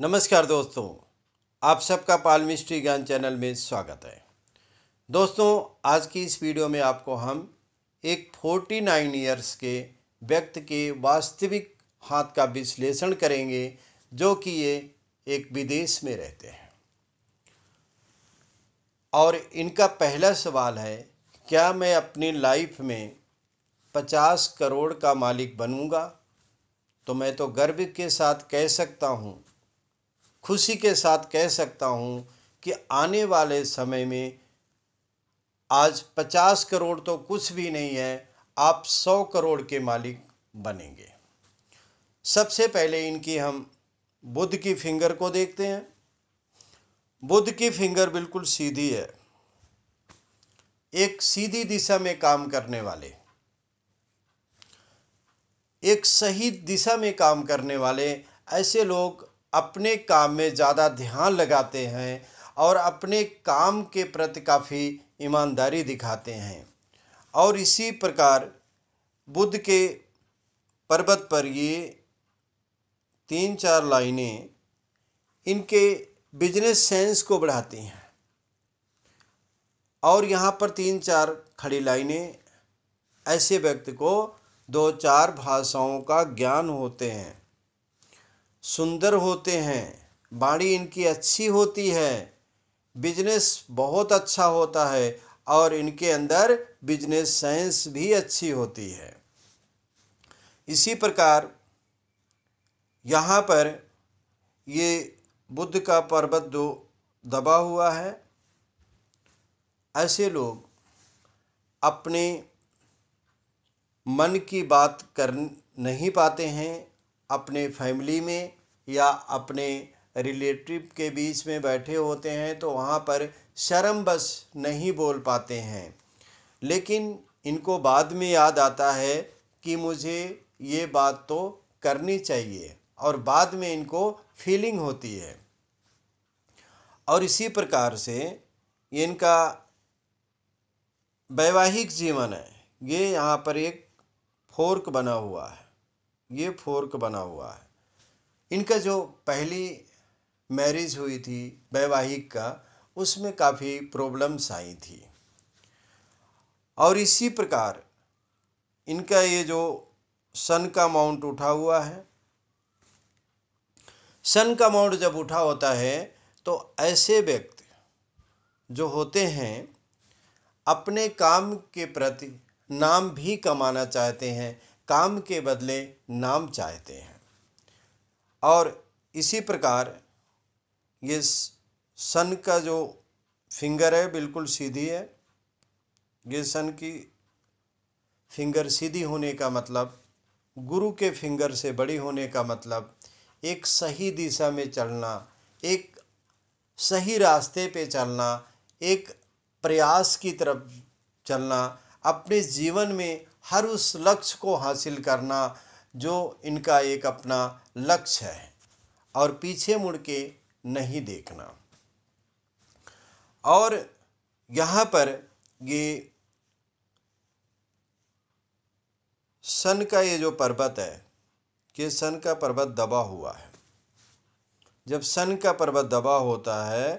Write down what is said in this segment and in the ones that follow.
नमस्कार दोस्तों आप सबका पालमिस्ट्री ज्ञान चैनल में स्वागत है दोस्तों आज की इस वीडियो में आपको हम एक फोर्टी नाइन ईयर्स के व्यक्ति के वास्तविक हाथ का विश्लेषण करेंगे जो कि ये एक विदेश में रहते हैं और इनका पहला सवाल है क्या मैं अपनी लाइफ में पचास करोड़ का मालिक बनूंगा तो मैं तो गर्व के साथ कह सकता हूँ खुशी के साथ कह सकता हूँ कि आने वाले समय में आज पचास करोड़ तो कुछ भी नहीं है आप सौ करोड़ के मालिक बनेंगे सबसे पहले इनकी हम बुद्ध की फिंगर को देखते हैं बुद्ध की फिंगर बिल्कुल सीधी है एक सीधी दिशा में काम करने वाले एक सही दिशा में काम करने वाले ऐसे लोग अपने काम में ज़्यादा ध्यान लगाते हैं और अपने काम के प्रति काफ़ी ईमानदारी दिखाते हैं और इसी प्रकार बुद्ध के पर्वत पर ये तीन चार लाइनें इनके बिजनेस सेंस को बढ़ाती हैं और यहाँ पर तीन चार खड़ी लाइनें ऐसे व्यक्ति को दो चार भाषाओं का ज्ञान होते हैं सुंदर होते हैं बाड़ी इनकी अच्छी होती है बिजनेस बहुत अच्छा होता है और इनके अंदर बिजनेस साइंस भी अच्छी होती है इसी प्रकार यहाँ पर ये बुद्ध का पर्वत जो दबा हुआ है ऐसे लोग अपने मन की बात कर नहीं पाते हैं अपने फैमिली में या अपने रिलेटिव के बीच में बैठे होते हैं तो वहाँ पर शर्म बस नहीं बोल पाते हैं लेकिन इनको बाद में याद आता है कि मुझे ये बात तो करनी चाहिए और बाद में इनको फीलिंग होती है और इसी प्रकार से इनका वैवाहिक जीवन है ये यहाँ पर एक फोर्क बना हुआ है ये फोर्क बना हुआ है इनका जो पहली मैरिज हुई थी वैवाहिक का उसमें काफ़ी प्रॉब्लम्स आई थी और इसी प्रकार इनका ये जो सन का माउंट उठा हुआ है सन का माउंट जब उठा होता है तो ऐसे व्यक्ति जो होते हैं अपने काम के प्रति नाम भी कमाना चाहते हैं काम के बदले नाम चाहते हैं और इसी प्रकार ये सन का जो फिंगर है बिल्कुल सीधी है ये सन की फिंगर सीधी होने का मतलब गुरु के फिंगर से बड़ी होने का मतलब एक सही दिशा में चलना एक सही रास्ते पे चलना एक प्रयास की तरफ चलना अपने जीवन में हर उस लक्ष्य को हासिल करना जो इनका एक अपना लक्ष्य है और पीछे मुड़ के नहीं देखना और यहाँ पर ये सन का ये जो पर्वत है कि सन का पर्वत दबा हुआ है जब सन का पर्वत दबा होता है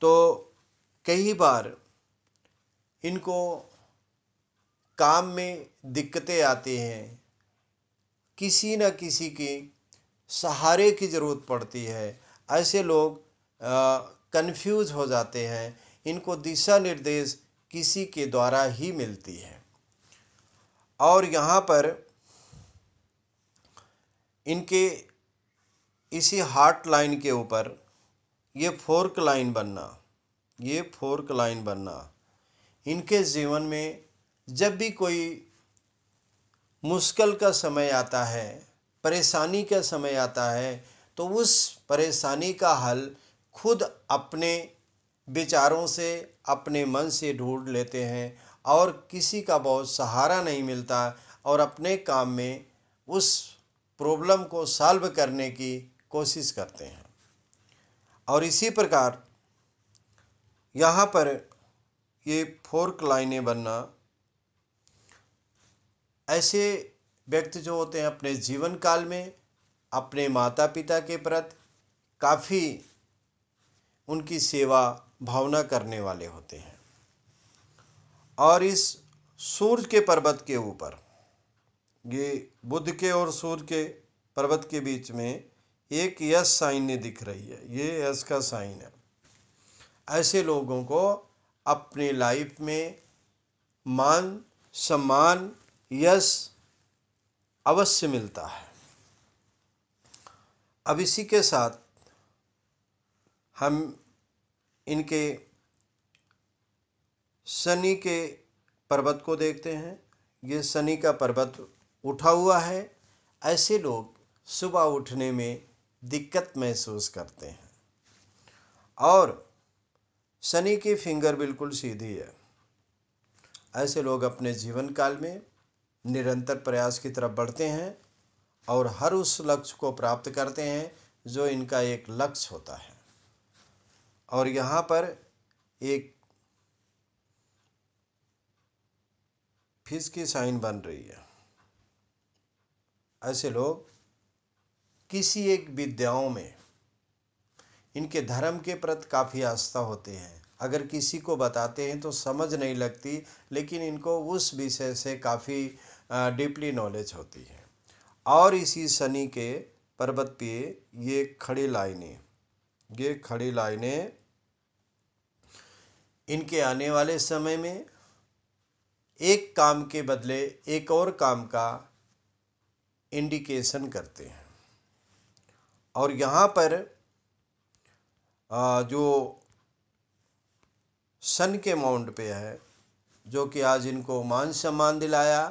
तो कई बार इनको काम में दिक्कतें आती हैं किसी न किसी की सहारे की ज़रूरत पड़ती है ऐसे लोग कंफ्यूज हो जाते हैं इनको दिशा निर्देश किसी के द्वारा ही मिलती है और यहाँ पर इनके इसी हार्ट लाइन के ऊपर ये फोर्क लाइन बनना ये फोर्क लाइन बनना इनके जीवन में जब भी कोई मुश्किल का समय आता है परेशानी का समय आता है तो उस परेशानी का हल खुद अपने विचारों से अपने मन से ढूंढ लेते हैं और किसी का बहुत सहारा नहीं मिलता और अपने काम में उस प्रॉब्लम को सॉल्व करने की कोशिश करते हैं और इसी प्रकार यहाँ पर ये फोर्क लाइनें बनना ऐसे व्यक्ति जो होते हैं अपने जीवन काल में अपने माता पिता के प्रति काफ़ी उनकी सेवा भावना करने वाले होते हैं और इस सूर्य के पर्वत के ऊपर ये बुद्ध के और सूर्य के पर्वत के बीच में एक यश साइन दिख रही है ये यश का साइन है ऐसे लोगों को अपने लाइफ में मान सम्मान यश अवश्य मिलता है अब इसी के साथ हम इनके शनि के पर्वत को देखते हैं ये शनि का पर्वत उठा हुआ है ऐसे लोग सुबह उठने में दिक्कत महसूस करते हैं और शनि की फिंगर बिल्कुल सीधी है ऐसे लोग अपने जीवन काल में निरंतर प्रयास की तरफ बढ़ते हैं और हर उस लक्ष्य को प्राप्त करते हैं जो इनका एक लक्ष्य होता है और यहाँ पर एक फिस की साइन बन रही है ऐसे लोग किसी एक विद्याओं में इनके धर्म के प्रति काफ़ी आस्था होते हैं अगर किसी को बताते हैं तो समझ नहीं लगती लेकिन इनको उस विषय से काफ़ी डीपली नॉलेज होती है और इसी शनि के पर्वत पे ये खड़ी लाइनें ये खड़ी लाइनें इनके आने वाले समय में एक काम के बदले एक और काम का इंडिकेशन करते हैं और यहाँ पर जो सन के माउंट पे है जो कि आज इनको मान सम्मान दिलाया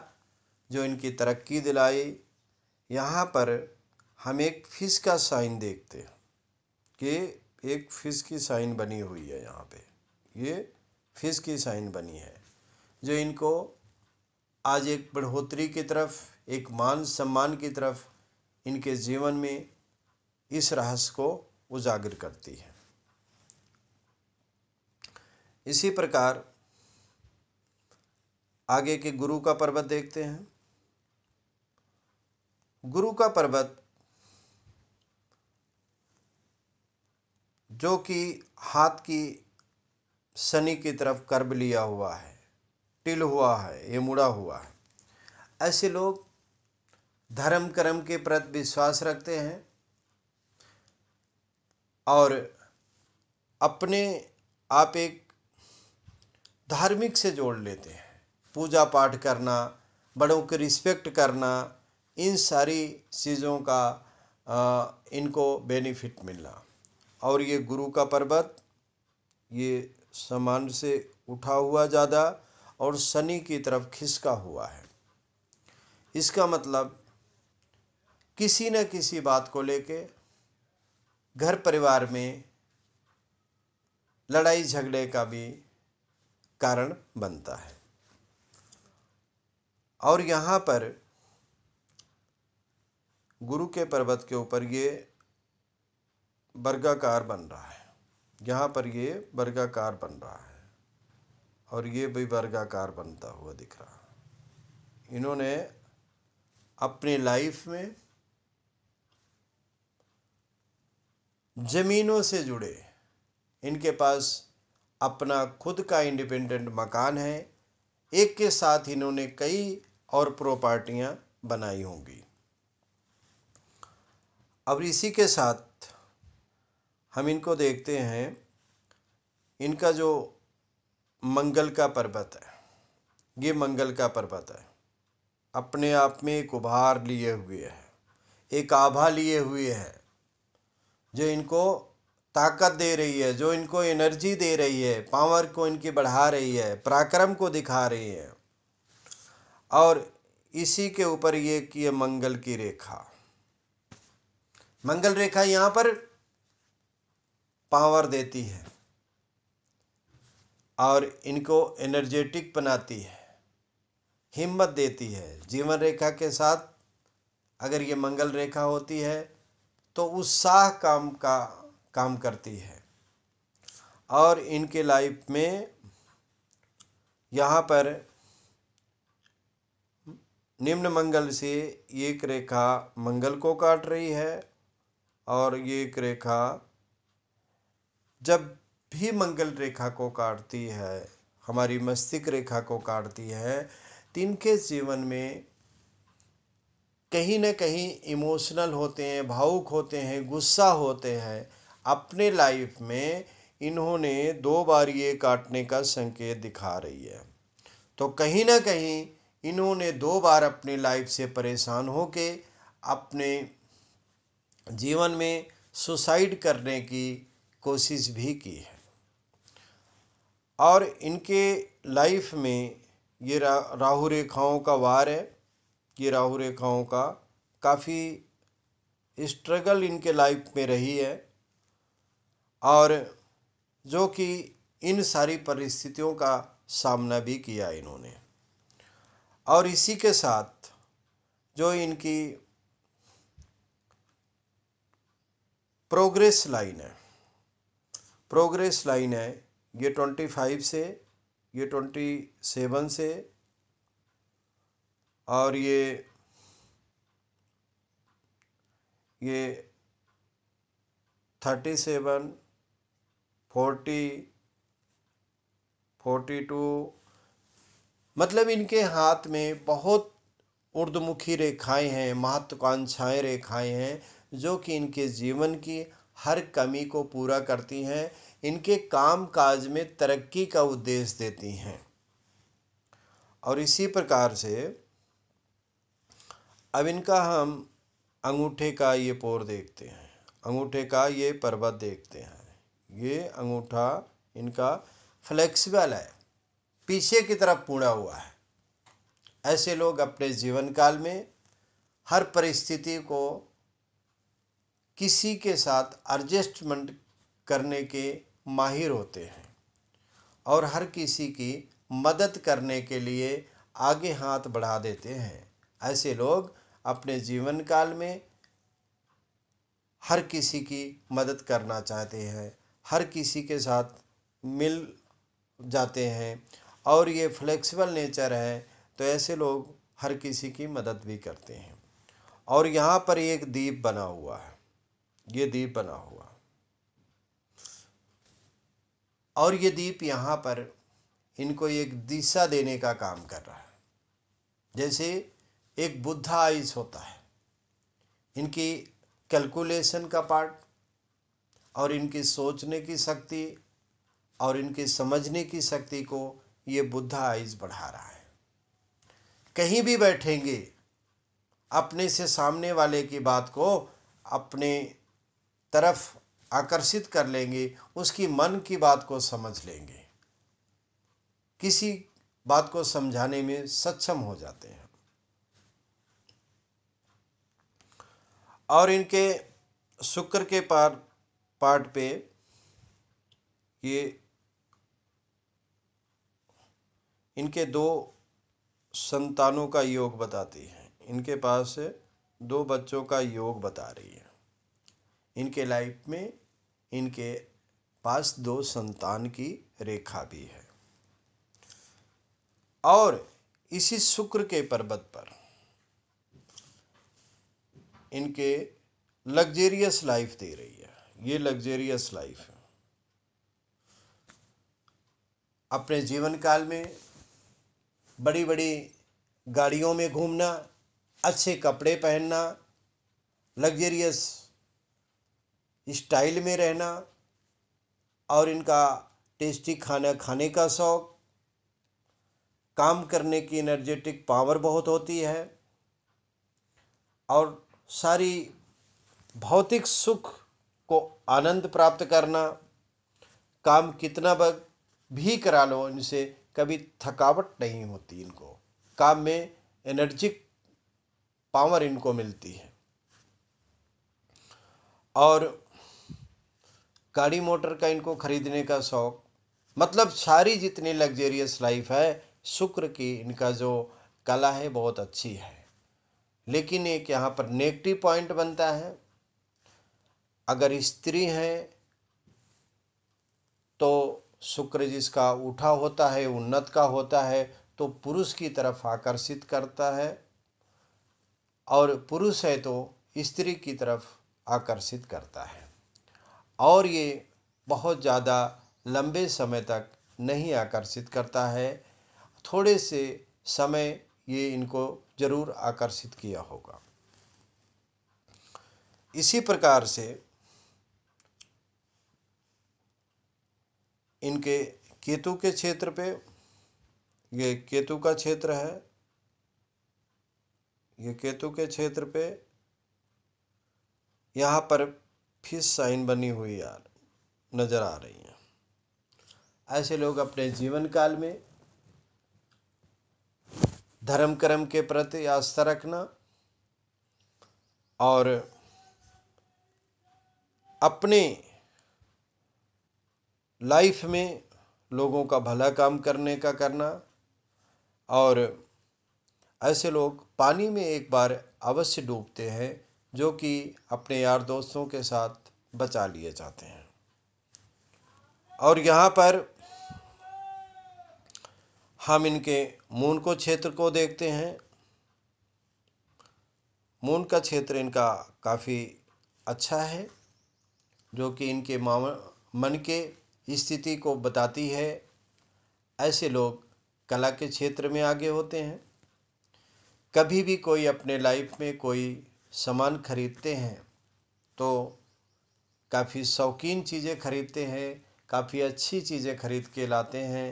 जो इनकी तरक्की दिलाई यहाँ पर हम एक फ़िश का साइन देखते हैं कि एक फ़िश की साइन बनी हुई है यहाँ पे ये फ़िश की साइन बनी है जो इनको आज एक बढ़ोतरी की तरफ एक मान सम्मान की तरफ इनके जीवन में इस रहस्य को उजागर करती है इसी प्रकार आगे के गुरु का पर्वत देखते हैं गुरु का पर्वत जो कि हाथ की शनि की तरफ कर्ब लिया हुआ है टिल हुआ है ये मुड़ा हुआ है ऐसे लोग धर्म कर्म के प्रति विश्वास रखते हैं और अपने आप एक धार्मिक से जोड़ लेते हैं पूजा पाठ करना बड़ों की रिस्पेक्ट करना इन सारी चीज़ों का आ, इनको बेनिफिट मिलना और ये गुरु का पर्वत ये सामान से उठा हुआ ज़्यादा और शनि की तरफ खिसका हुआ है इसका मतलब किसी न किसी बात को लेके घर परिवार में लड़ाई झगड़े का भी कारण बनता है और यहाँ पर गुरु के पर्वत के ऊपर ये वर्गाकार बन रहा है यहाँ पर ये वर्गाकार बन रहा है और ये भी वर्गाकार बनता हुआ दिख रहा है इन्होंने अपनी लाइफ में ज़मीनों से जुड़े इनके पास अपना खुद का इंडिपेंडेंट मकान है एक के साथ इन्होंने कई और प्रॉपर्टियाँ बनाई होंगी अब इसी के साथ हम इनको देखते हैं इनका जो मंगल का पर्वत है ये मंगल का पर्वत है अपने आप में एक उभार लिए हुए है एक आभा लिए हुए है जो इनको ताकत दे रही है जो इनको एनर्जी दे रही है पावर को इनकी बढ़ा रही है पराक्रम को दिखा रही है और इसी के ऊपर ये कि मंगल की रेखा मंगल रेखा यहाँ पर पावर देती है और इनको एनर्जेटिक बनाती है हिम्मत देती है जीवन रेखा के साथ अगर ये मंगल रेखा होती है तो उत्साह काम का काम करती है और इनके लाइफ में यहाँ पर निम्न मंगल से एक रेखा मंगल को काट रही है और ये एक रेखा जब भी मंगल रेखा को काटती है हमारी मस्तिष्क रेखा को काटती है तो इनके जीवन में कहीं ना कहीं इमोशनल होते हैं भावुक होते हैं गुस्सा होते हैं अपने लाइफ में इन्होंने दो बार ये काटने का संकेत दिखा रही है तो कहीं ना कहीं इन्होंने दो बार अपनी लाइफ से परेशान होके अपने जीवन में सुसाइड करने की कोशिश भी की है और इनके लाइफ में ये रा, राहु रेखाओं का वार है ये राहु रेखाओं का काफ़ी स्ट्रगल इनके लाइफ में रही है और जो कि इन सारी परिस्थितियों का सामना भी किया इन्होंने और इसी के साथ जो इनकी प्रोग्रेस लाइन है प्रोग्रेस लाइन है ये ट्वेंटी फाइव से ये ट्वेंटी सेवन से और ये ये thirty seven forty forty two मतलब इनके हाथ में बहुत उर्दमुखी रेखाएं हैं महत्वाकांक्षाएं रेखाएं हैं जो कि इनके जीवन की हर कमी को पूरा करती हैं इनके काम काज में तरक्की का उद्देश्य देती हैं और इसी प्रकार से अब इनका हम अंगूठे का ये पोर देखते हैं अंगूठे का ये पर्वत देखते हैं ये अंगूठा इनका फ्लेक्सिबल है पीछे की तरफ पूरा हुआ है ऐसे लोग अपने जीवन काल में हर परिस्थिति को किसी के साथ एडजस्टमेंट करने के माहिर होते हैं और हर किसी की मदद करने के लिए आगे हाथ बढ़ा देते हैं ऐसे लोग अपने जीवन काल में हर किसी की मदद करना चाहते हैं हर किसी के साथ मिल जाते हैं और ये फ्लेक्सिबल नेचर है तो ऐसे लोग हर किसी की मदद भी करते हैं और यहाँ पर एक दीप बना हुआ है ये दीप बना हुआ और ये दीप यहाँ पर इनको एक दिशा देने का काम कर रहा है जैसे एक बुद्ध आइस होता है इनकी कैलकुलेशन का पार्ट और इनकी सोचने की शक्ति और इनकी समझने की शक्ति को ये बुद्ध आइस बढ़ा रहा है कहीं भी बैठेंगे अपने से सामने वाले की बात को अपने तरफ आकर्षित कर लेंगे उसकी मन की बात को समझ लेंगे किसी बात को समझाने में सक्षम हो जाते हैं और इनके शुक्र के पार पार्ट पे ये इनके दो संतानों का योग बताती है इनके पास दो बच्चों का योग बता रही है इनके लाइफ में इनके पास दो संतान की रेखा भी है और इसी शुक्र के पर्वत पर इनके लग्जेरियस लाइफ दे रही है ये लग्जेरियस लाइफ है अपने जीवन काल में बड़ी बड़ी गाड़ियों में घूमना अच्छे कपड़े पहनना लग्जेरियस स्टाइल में रहना और इनका टेस्टी खाना खाने का शौक़ काम करने की एनर्जेटिक पावर बहुत होती है और सारी भौतिक सुख को आनंद प्राप्त करना काम कितना भी करा लो इनसे कभी थकावट नहीं होती इनको काम में एनर्जिक पावर इनको मिलती है और गाड़ी मोटर का इनको खरीदने का शौक़ मतलब सारी जितनी लग्जेरियस लाइफ है शुक्र की इनका जो कला है बहुत अच्छी है लेकिन एक यहाँ पर नेगेटिव पॉइंट बनता है अगर स्त्री हैं तो शुक्र जिसका उठा होता है उन्नत का होता है तो पुरुष की तरफ आकर्षित करता है और पुरुष है तो स्त्री की तरफ आकर्षित करता है और ये बहुत ज़्यादा लंबे समय तक नहीं आकर्षित करता है थोड़े से समय ये इनको ज़रूर आकर्षित किया होगा इसी प्रकार से इनके केतु के क्षेत्र पे ये केतु का क्षेत्र है ये केतु के क्षेत्र पे यहाँ पर फिर साइन बनी हुई आ नज़र आ रही हैं ऐसे लोग अपने जीवन काल में धर्म कर्म के प्रति आस्था रखना और अपने लाइफ में लोगों का भला काम करने का करना और ऐसे लोग पानी में एक बार अवश्य डूबते हैं जो कि अपने यार दोस्तों के साथ बचा लिए जाते हैं और यहाँ पर हम इनके मून को क्षेत्र को देखते हैं मून का क्षेत्र इनका काफ़ी अच्छा है जो कि इनके मन के स्थिति को बताती है ऐसे लोग कला के क्षेत्र में आगे होते हैं कभी भी कोई अपने लाइफ में कोई सामान खरीदते हैं तो काफ़ी शौकीन चीज़ें खरीदते हैं काफ़ी अच्छी चीज़ें खरीद के लाते हैं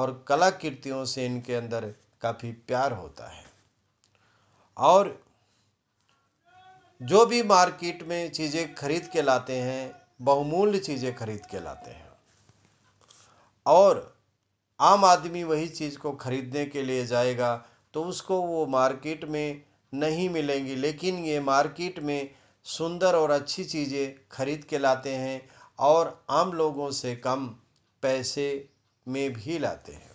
और कलाकृतियों से इनके अंदर काफ़ी प्यार होता है और जो भी मार्केट में चीज़ें खरीद के लाते हैं बहुमूल्य चीज़ें खरीद के लाते हैं और आम आदमी वही चीज़ को खरीदने के लिए जाएगा तो उसको वो मार्केट में नहीं मिलेंगी लेकिन ये मार्केट में सुंदर और अच्छी चीज़ें खरीद के लाते हैं और आम लोगों से कम पैसे में भी लाते हैं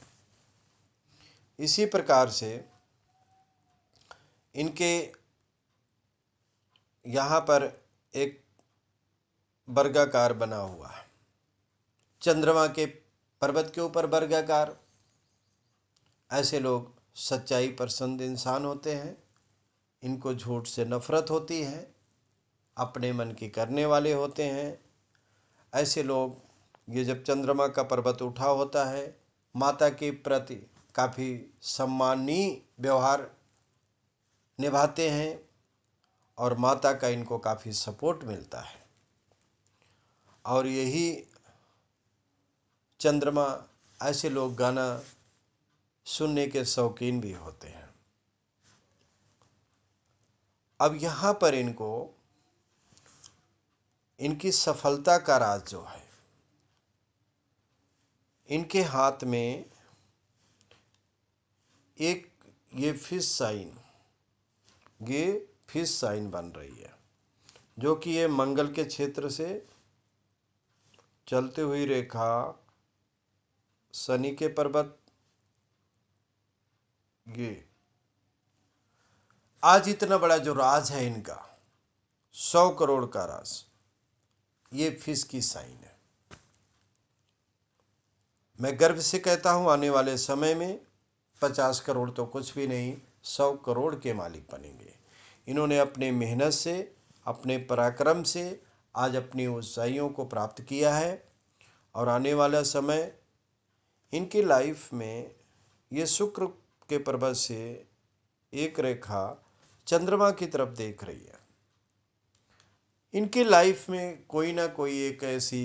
इसी प्रकार से इनके यहाँ पर एक वर्गाकार बना हुआ है चंद्रमा के पर्वत के ऊपर वर्गाकार ऐसे लोग सच्चाई पसंद इंसान होते हैं इनको झूठ से नफ़रत होती है अपने मन के करने वाले होते हैं ऐसे लोग ये जब चंद्रमा का पर्वत उठा होता है माता के प्रति काफ़ी सम्मानीय व्यवहार निभाते हैं और माता का इनको काफ़ी सपोर्ट मिलता है और यही चंद्रमा ऐसे लोग गाना सुनने के शौकीन भी होते हैं अब यहाँ पर इनको इनकी सफलता का राज जो है इनके हाथ में एक ये फिश साइन ये फिश साइन बन रही है जो कि ये मंगल के क्षेत्र से चलते हुई रेखा शनि के पर्वत ये आज इतना बड़ा जो राज है इनका सौ करोड़ का राज ये फिस की साइन है मैं गर्व से कहता हूँ आने वाले समय में पचास करोड़ तो कुछ भी नहीं सौ करोड़ के मालिक बनेंगे इन्होंने अपने मेहनत से अपने पराक्रम से आज अपनी ऊंचाइयों को प्राप्त किया है और आने वाला समय इनकी लाइफ में ये शुक्र के पर्वत से एक रेखा चंद्रमा की तरफ देख रही है इनकी लाइफ में कोई ना कोई एक ऐसी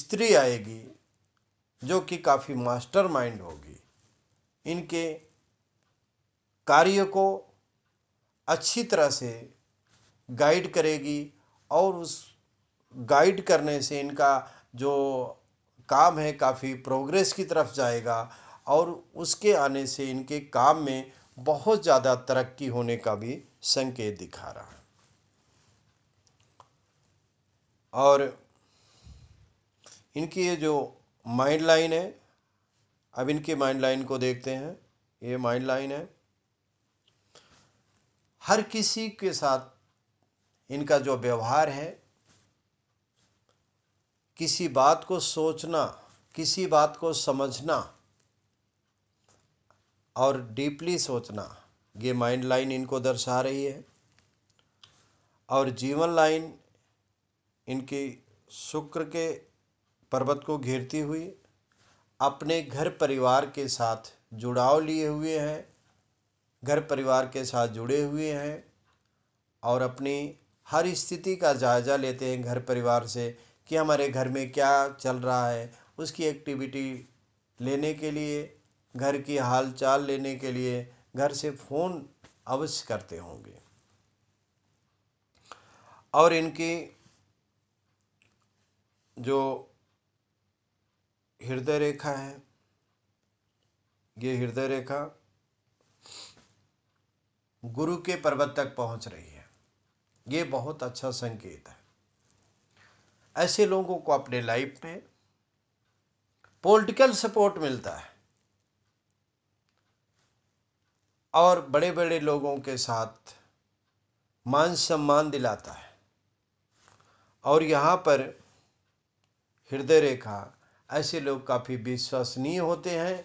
स्त्री आएगी जो कि काफ़ी मास्टर माइंड होगी इनके कार्य को अच्छी तरह से गाइड करेगी और उस गाइड करने से इनका जो काम है काफ़ी प्रोग्रेस की तरफ जाएगा और उसके आने से इनके काम में बहुत ज़्यादा तरक्की होने का भी संकेत दिखा रहा है और इनकी ये जो माइंड लाइन है अब इनके माइंड लाइन को देखते हैं ये माइंड लाइन है हर किसी के साथ इनका जो व्यवहार है किसी बात को सोचना किसी बात को समझना और डीपली सोचना ये माइंड लाइन इनको दर्शा रही है और जीवन लाइन इनकी शुक्र के पर्वत को घेरती हुई अपने घर परिवार के साथ जुड़ाव लिए हुए हैं घर परिवार के साथ जुड़े हुए हैं और अपनी हर स्थिति का जायज़ा लेते हैं घर परिवार से कि हमारे घर में क्या चल रहा है उसकी एक्टिविटी लेने के लिए घर की हालचाल लेने के लिए घर से फ़ोन अवश्य करते होंगे और इनकी जो हृदय रेखा है ये हृदय रेखा गुरु के पर्वत तक पहुंच रही है ये बहुत अच्छा संकेत है ऐसे लोगों को अपने लाइफ में पॉलिटिकल सपोर्ट मिलता है और बड़े बड़े लोगों के साथ मान सम्मान दिलाता है और यहाँ पर हृदय रेखा ऐसे लोग काफ़ी विश्वसनीय होते हैं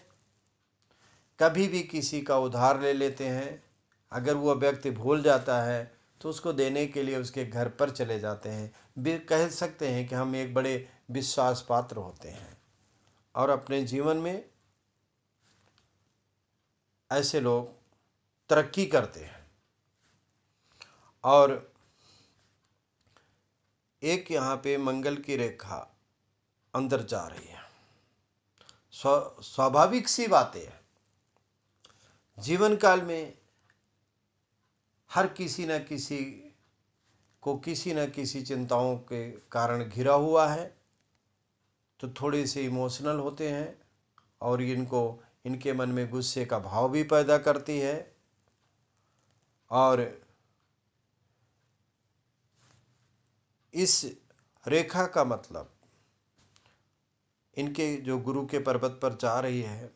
कभी भी किसी का उधार ले लेते हैं अगर वह व्यक्ति भूल जाता है तो उसको देने के लिए उसके घर पर चले जाते हैं कह सकते हैं कि हम एक बड़े विश्वास पात्र होते हैं और अपने जीवन में ऐसे लोग तरक्की करते हैं और एक यहाँ पे मंगल की रेखा अंदर जा रही है स्वाभाविक सी बातें हैं जीवन काल में हर किसी न किसी को किसी न किसी चिंताओं के कारण घिरा हुआ है तो थोड़े से इमोशनल होते हैं और इनको इनके मन में गुस्से का भाव भी पैदा करती है और इस रेखा का मतलब इनके जो गुरु के पर्वत पर जा रही है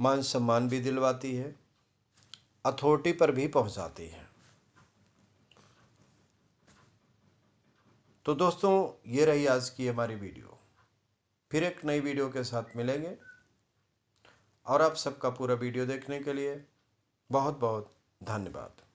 मान सम्मान भी दिलवाती है अथॉरिटी पर भी पहुंचाती है तो दोस्तों ये रही आज की हमारी वीडियो फिर एक नई वीडियो के साथ मिलेंगे और आप सबका पूरा वीडियो देखने के लिए बहुत बहुत धन्यवाद